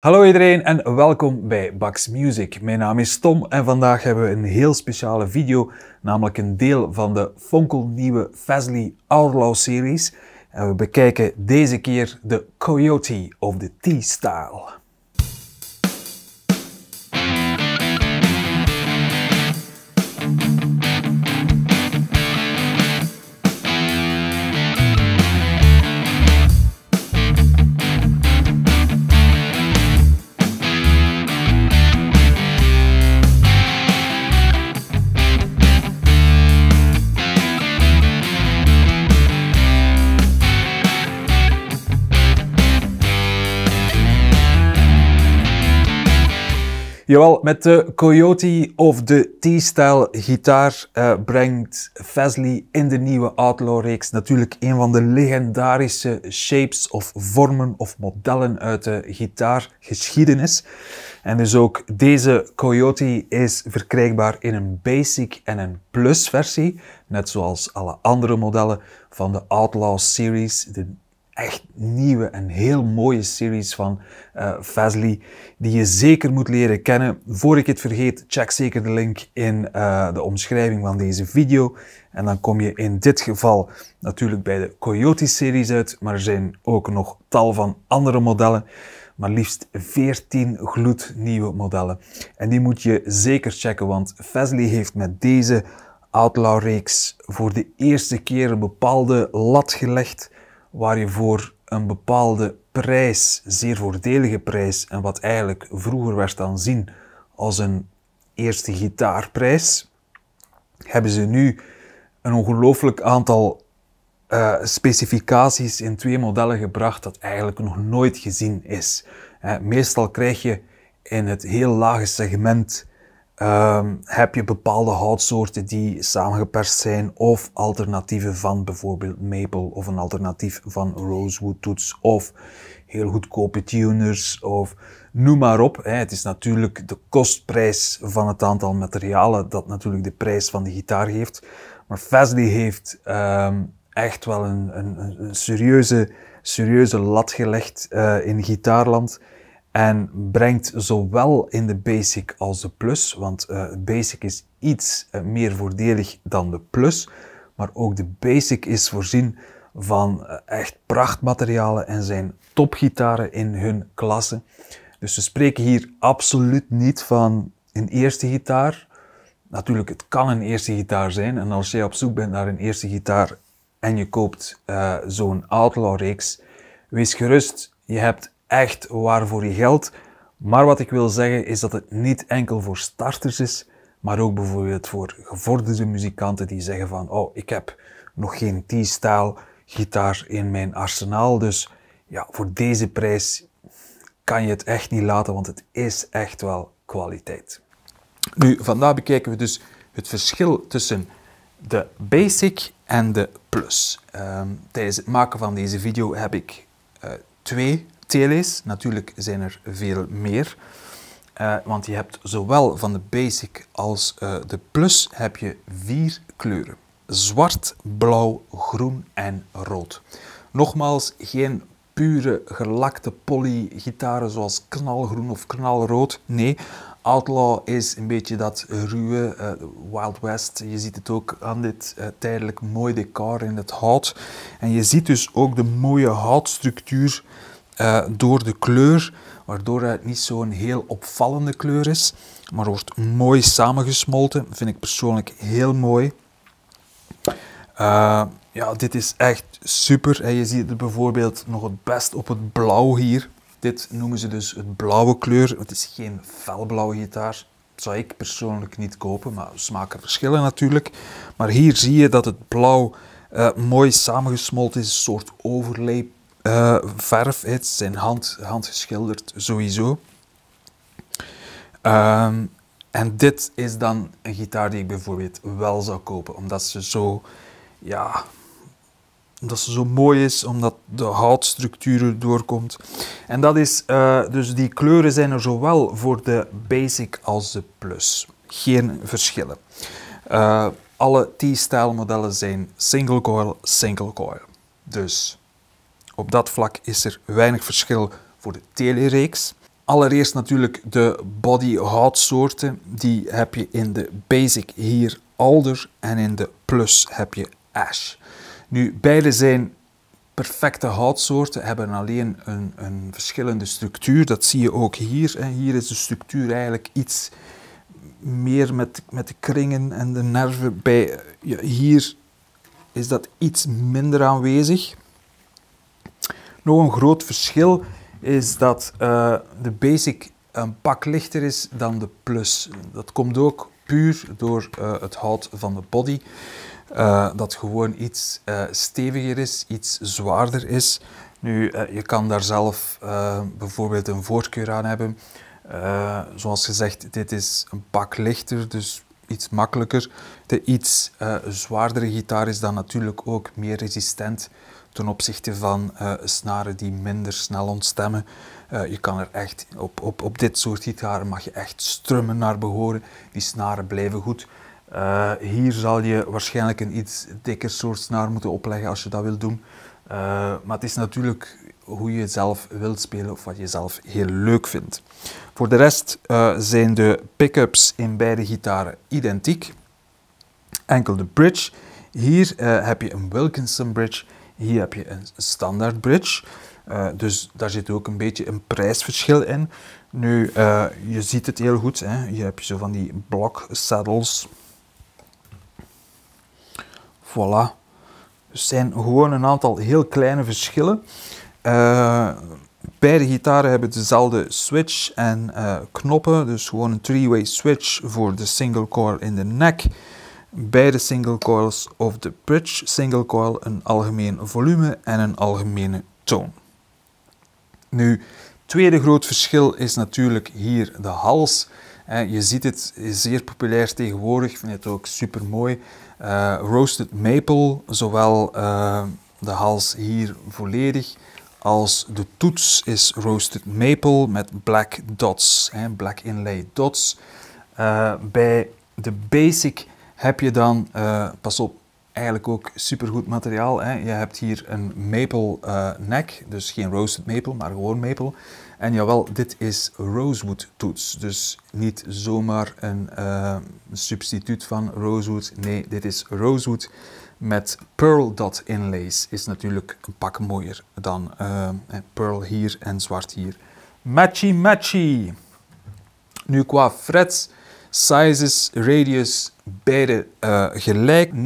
Hallo iedereen en welkom bij Bax Music. Mijn naam is Tom en vandaag hebben we een heel speciale video, namelijk een deel van de fonkelnieuwe Vesley Outlaw series. En we bekijken deze keer de Coyote of de T-Style. Jawel, met de Coyote of de T-style gitaar eh, brengt Fesley in de nieuwe Outlaw-reeks natuurlijk een van de legendarische shapes of vormen of modellen uit de gitaargeschiedenis. En dus ook deze Coyote is verkrijgbaar in een basic en een plus versie, net zoals alle andere modellen van de Outlaw series, de echt nieuwe en heel mooie series van uh, die je zeker moet leren kennen. Voor ik het vergeet, check zeker de link in eh, de omschrijving van deze video. En dan kom je in dit geval natuurlijk bij de Coyote-series uit, maar er zijn ook nog tal van andere modellen. Maar liefst 14 gloednieuwe modellen. En die moet je zeker checken, want Vesley heeft met deze Outlaw-reeks voor de eerste keer een bepaalde lat gelegd waar je voor een bepaalde prijs, zeer voordelige prijs, en wat eigenlijk vroeger werd aanzien als een eerste gitaarprijs, hebben ze nu een ongelooflijk aantal eh, specificaties in twee modellen gebracht dat eigenlijk nog nooit gezien is. Eh, meestal krijg je in het heel lage segment Ehm, heb je bepaalde houtsoorten die samengeperst zijn of alternatieven van bijvoorbeeld maple of een alternatief van rosewood toets of heel goedkope tuners of noem maar op. Hè. Het is natuurlijk de kostprijs van het aantal materialen dat natuurlijk de prijs van de gitaar geeft. Maar Fazley heeft ehm, echt wel een, een, serieuze, serieuze lat gelegd eh, in gitaarland en brengt zowel in de basic als de plus, want de eh, basic is iets eh, meer voordelig dan de plus, maar ook de basic is voorzien van eh, echt prachtmaterialen en zijn topgitaren in hun klasse. Dus we spreken hier absoluut niet van een eerste gitaar. Natuurlijk, het kan een eerste gitaar zijn en als jij op zoek bent naar een eerste gitaar en je koopt zo'n Outlaw-reeks, wees gerust, je hebt echt waar voor je geld. Maar wat ik wil zeggen is dat het niet enkel voor starters is, maar ook bijvoorbeeld voor gevorderde muzikanten die zeggen van, oh, ik heb nog geen T-stijl gitaar in mijn arsenaal, dus ja, voor deze prijs kan je het echt niet laten, want het is echt wel kwaliteit. Nu, vandaag bekijken we dus het verschil tussen de Basic en de Plus. Ehm, tijdens het maken van deze video heb ik eh, twee tele's. Natuurlijk zijn er veel meer. Eh, want je hebt zowel van de Basic als eh, de Plus heb je vier kleuren. Zwart, blauw, groen en rood. Nogmaals, geen pure gelakte polygitaren zoals knalgroen of knalrood. Nee, Outlaw is een beetje dat ruwe eh, Wild West. Je ziet het ook aan dit tijdelijk mooi decor in het hout. En je ziet dus ook de mooie houtstructuur eh, door de kleur, waardoor het niet zo'n heel opvallende kleur is, maar wordt mooi samengesmolten. Vind ik persoonlijk heel mooi. Eh, ja, dit is echt super. je ziet het bijvoorbeeld nog het best op het blauw hier. Dit noemen ze dus het blauwe kleur. Het is geen felblauwe gitaar. Dat zou ik persoonlijk niet kopen, maar smaken verschillen natuurlijk. Maar hier zie je dat het blauw eh, mooi samengesmolten is. Een soort overlay eh, verf, het zijn hand, handgeschilderd sowieso. Ehm, en dit is dan een gitaar die ik bijvoorbeeld wel zou kopen, omdat ze zo, ja, omdat ze zo mooi is, omdat de houtstructuur doorkomt. En dat is, eh, dus die kleuren zijn er zowel voor de basic als de plus. Geen verschillen. Eh, alle T-style modellen zijn single coil, single coil. Dus op dat vlak is er weinig verschil voor de telereeks. Allereerst natuurlijk de body houtsoorten. Die heb je in de Basic hier alder en in de Plus heb je ash. Nu, beide zijn perfecte houtsoorten, hebben alleen een, een verschillende structuur. Dat zie je ook hier. En hier is de structuur eigenlijk iets meer met, met de kringen en de nerven. Bij, hier is dat iets minder aanwezig. Nog een groot verschil is dat eh, de Basic een pak lichter is dan de Plus. Dat komt ook puur door eh, het hout van de body. Eh, dat gewoon iets steviger is, iets zwaarder is. Nu, je kan daar zelf bijvoorbeeld een voorkeur aan hebben. zoals gezegd, dit is een pak lichter, dus iets makkelijker. De iets eh, zwaardere gitaar is dan natuurlijk ook meer resistent ten opzichte van eh, snaren die minder snel ontstemmen. Eh, je kan er echt, op, op, op dit soort gitaren mag je echt strummen naar behoren. Die snaren blijven goed. hier zal je waarschijnlijk een iets dikker soort snaar moeten opleggen als je dat wil doen. Eh, maar het is natuurlijk hoe je zelf wilt spelen of wat je zelf heel leuk vindt. Voor de rest eh, zijn de pickups in beide gitaren identiek. Enkel de bridge. Hier eh, heb je een Wilkinson bridge, hier heb je een standaard bridge. dus daar zit ook een beetje een prijsverschil in. Nu, je ziet het heel goed. Hè? Hier heb je zo van die blok saddles. Voilà. Er zijn gewoon een aantal heel kleine verschillen. Eh, beide gitaren hebben dezelfde switch en eh, knoppen. Dus gewoon een three-way switch voor de single coil in de nek. Beide single coils of de bridge single coil een algemeen volume en een algemene toon. Nu, tweede groot verschil is natuurlijk hier de hals. Eh, je ziet het zeer populair tegenwoordig, ik vind het ook super mooi. Eh, roasted maple, zowel eh, de hals hier volledig als de toets is roasted maple met black dots, black inlay dots. Eh, bij de basic heb je dan, pas op, eigenlijk ook supergoed materiaal. Hè. Je hebt hier een maple uh, nek, dus geen roasted maple, maar gewoon maple. En jawel, dit is rosewood toets. Dus niet zomaar ehm, een substituut van rosewood. Nee, dit is rosewood met pearl dot inlays. Is natuurlijk een pak mooier dan ehm, pearl hier en zwart hier. Matchy matchy. Nu qua frets, sizes, radius, beide uh, gelijk. 9,5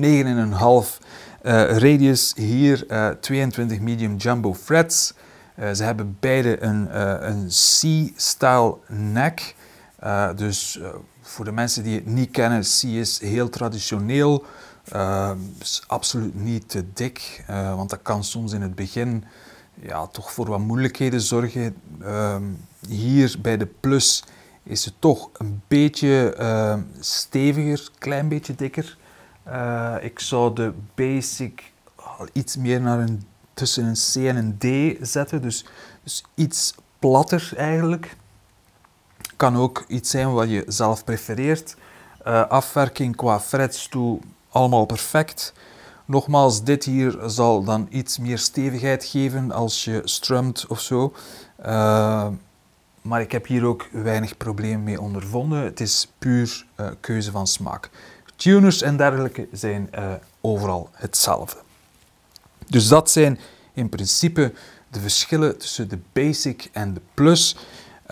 eh, radius hier, 22 eh, medium jumbo frets. Eh, ze hebben beide een, eh, een C-style nek. Eh, dus voor de mensen die het niet kennen, C is heel traditioneel. is absoluut niet te dik, want dat kan soms in het begin ja, toch voor wat moeilijkheden zorgen. Ehm, hier bij de Plus is het toch een beetje uh, steviger, klein beetje dikker. ik zou de basic oh, iets meer naar een tussen een C en een D zetten. Dus, dus iets platter eigenlijk. Kan ook iets zijn wat je zelf prefereert. Eh, afwerking qua frets toe, allemaal perfect. Nogmaals, dit hier zal dan iets meer stevigheid geven als je strumt of zo. Eh, maar ik heb hier ook weinig probleem mee ondervonden. Het is puur eh, keuze van smaak. Tuners en dergelijke zijn overal hetzelfde. Dus dat zijn in principe de verschillen tussen de Basic en de Plus.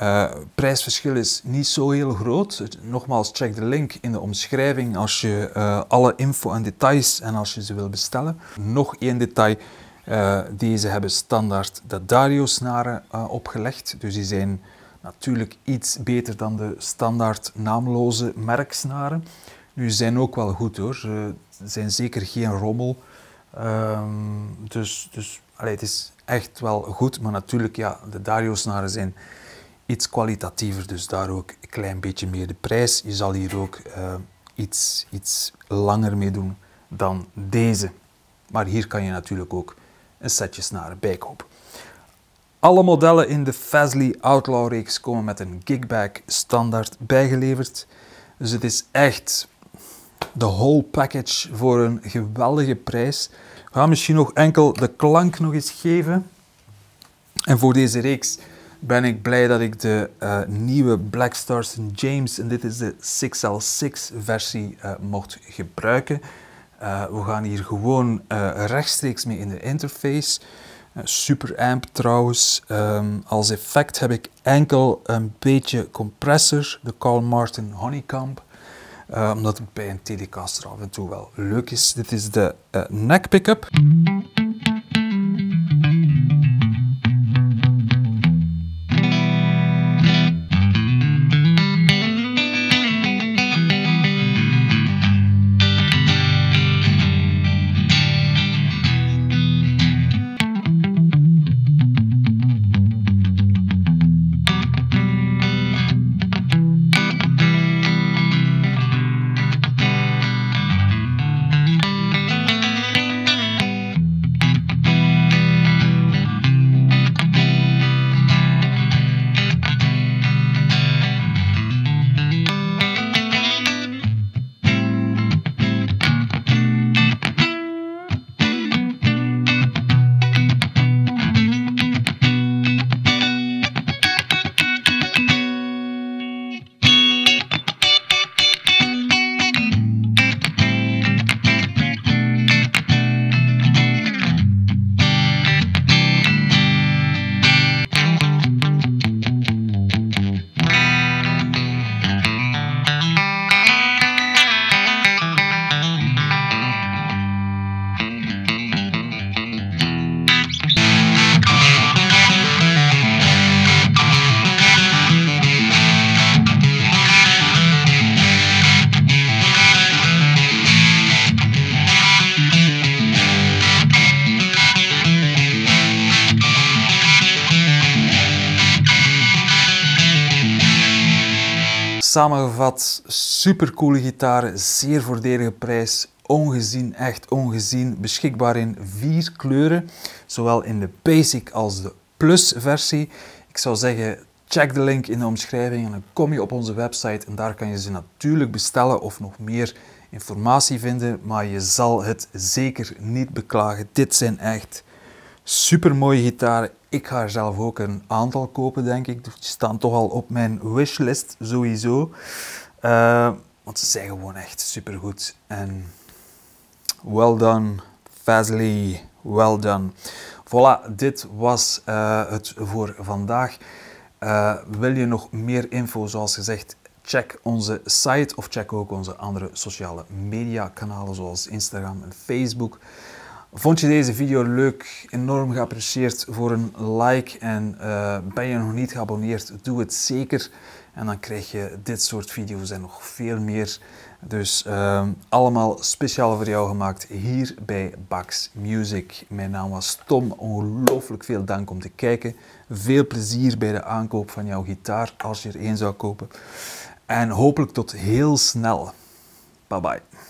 Uh, prijsverschil is niet zo heel groot. Nogmaals, check de link in de omschrijving als je eh, alle info en details en als je ze wil bestellen. Nog één detail. Eh, deze hebben standaard de Dario-snaren opgelegd. Dus die zijn natuurlijk iets beter dan de standaard naamloze merksnaren. Nu, zijn ook wel goed hoor. Ze zijn zeker geen rommel. Ehm, dus dus allee, het is echt wel goed, maar natuurlijk, ja, de Dario-snaren zijn iets kwalitatiever, dus daar ook een klein beetje meer de prijs. Je zal hier ook eh, iets, iets langer mee doen dan deze. Maar hier kan je natuurlijk ook een setje snaren bij kopen. Alle modellen in de Fazly Outlaw reeks komen met een gigback standaard bijgeleverd. Dus het is echt de whole package voor een geweldige prijs. We gaan misschien nog enkel de klank nog eens geven. En voor deze reeks ben ik blij dat ik de eh, nieuwe Black St. James, en dit is de 6L6 versie, eh, mocht gebruiken. Eh, we gaan hier gewoon rechtstreeks mee in de interface. super amp trouwens. Ehm, als effect heb ik enkel een beetje compressor, de Carl Martin Honeycomb. Eh, omdat het bij een telecaster af en toe wel leuk is. Dit is de uh, neck pickup. Samengevat, supercoole gitaren, zeer voordelige prijs, ongezien, echt ongezien. Beschikbaar in vier kleuren, zowel in de basic als de plus versie. Ik zou zeggen, check de link in de omschrijving en dan kom je op onze website en daar kan je ze natuurlijk bestellen of nog meer informatie vinden, maar je zal het zeker niet beklagen. Dit zijn echt Supermooie gitaar. Ik ga er zelf ook een aantal kopen, denk ik. Die staan toch al op mijn wishlist, sowieso. Eh, want ze zijn gewoon echt supergoed. En well done, Fazley. Well done. Voilà, dit was eh, het voor vandaag. Eh, wil je nog meer info, zoals gezegd, check onze site of check ook onze andere sociale media kanalen zoals Instagram en Facebook. Vond je deze video leuk? Enorm geapprecieerd voor een like. En eh, ben je nog niet geabonneerd? Doe het zeker. En dan krijg je dit soort video's en nog veel meer. Dus ehm, allemaal speciaal voor jou gemaakt hier bij Bax Music. Mijn naam was Tom. Ongelooflijk veel dank om te kijken. Veel plezier bij de aankoop van jouw gitaar als je er één zou kopen. En hopelijk tot heel snel. Bye bye.